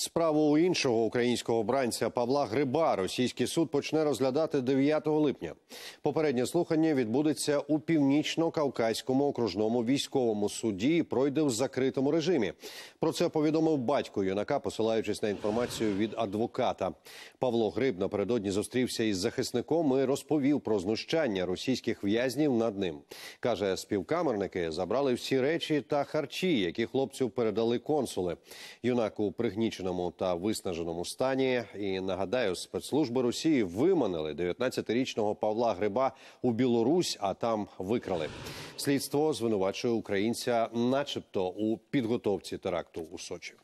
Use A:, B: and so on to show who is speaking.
A: Справу у іншого українського бранця Павла Гриба російський суд почне розглядати 9 липня. Попереднє слухання відбудеться у північно-кавказькому окружному військовому суді. і Пройде в закритому режимі. Про це повідомив батько юнака, посилаючись на інформацію від адвоката. Павло Гриб напередодні зустрівся із захисником і розповів про знущання російських в'язнів над ним. каже співкамерники забрали всі речі та харчі, які хлопцю передали консули. Юнаку пригнічено нерівному та виснаженому стані. І нагадаю, спецслужби Росії виманили 19-річного Павла Гриба у Білорусь, а там викрали. Слідство звинувачує українця, начебто, у підготовці теракту у Сочі.